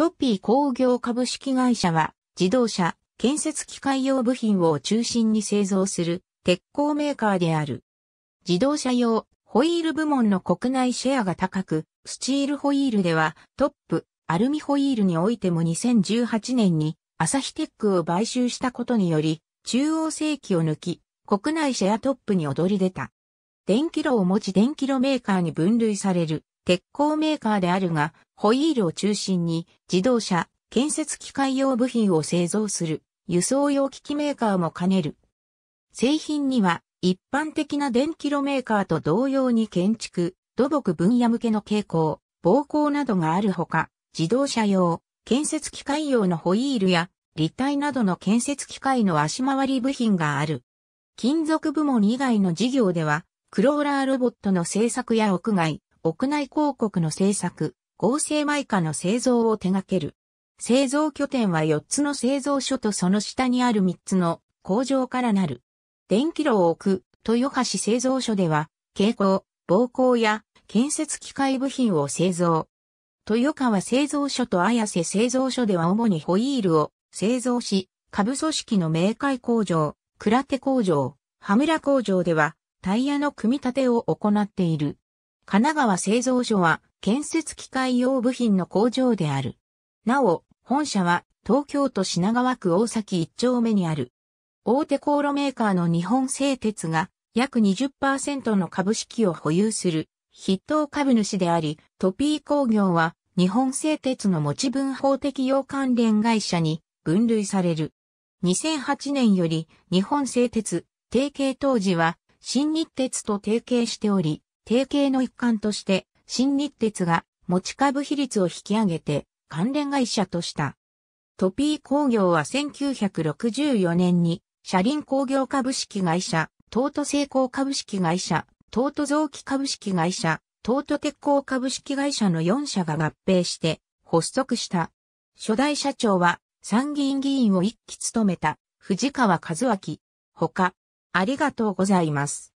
トッピー工業株式会社は自動車、建設機械用部品を中心に製造する鉄鋼メーカーである。自動車用ホイール部門の国内シェアが高く、スチールホイールではトップ、アルミホイールにおいても2018年にアサヒテックを買収したことにより、中央正規を抜き、国内シェアトップに躍り出た。電気炉を持ち電気炉メーカーに分類される鉄鋼メーカーであるが、ホイールを中心に自動車、建設機械用部品を製造する輸送用機器メーカーも兼ねる。製品には一般的な電気炉メーカーと同様に建築、土木分野向けの傾向、膀胱などがあるほか、自動車用、建設機械用のホイールや立体などの建設機械の足回り部品がある。金属部門以外の事業では、クローラーロボットの製作や屋外、屋内広告の製作、合成マイカの製造を手掛ける。製造拠点は4つの製造所とその下にある3つの工場からなる。電気炉を置く豊橋製造所では、蛍光、防光や建設機械部品を製造。豊川製造所と綾瀬製造所では主にホイールを製造し、下部組織の明快工場、倉手工場、羽村工場ではタイヤの組み立てを行っている。神奈川製造所は建設機械用部品の工場である。なお、本社は東京都品川区大崎一丁目にある。大手航路メーカーの日本製鉄が約20%の株式を保有する筆頭株主であり、トピー工業は日本製鉄の持ち分法適用関連会社に分類される。2008年より日本製鉄、提携当時は新日鉄と提携しており、提携の一環として新日鉄が持ち株比率を引き上げて関連会社とした。トピー工業は1964年に車輪工業株式会社、東都製鋼株式会社、東都臓器株式会社、東都鉄鋼株式会社の4社が合併して発足した。初代社長は参議院議員を一期務めた藤川和明。他、ありがとうございます。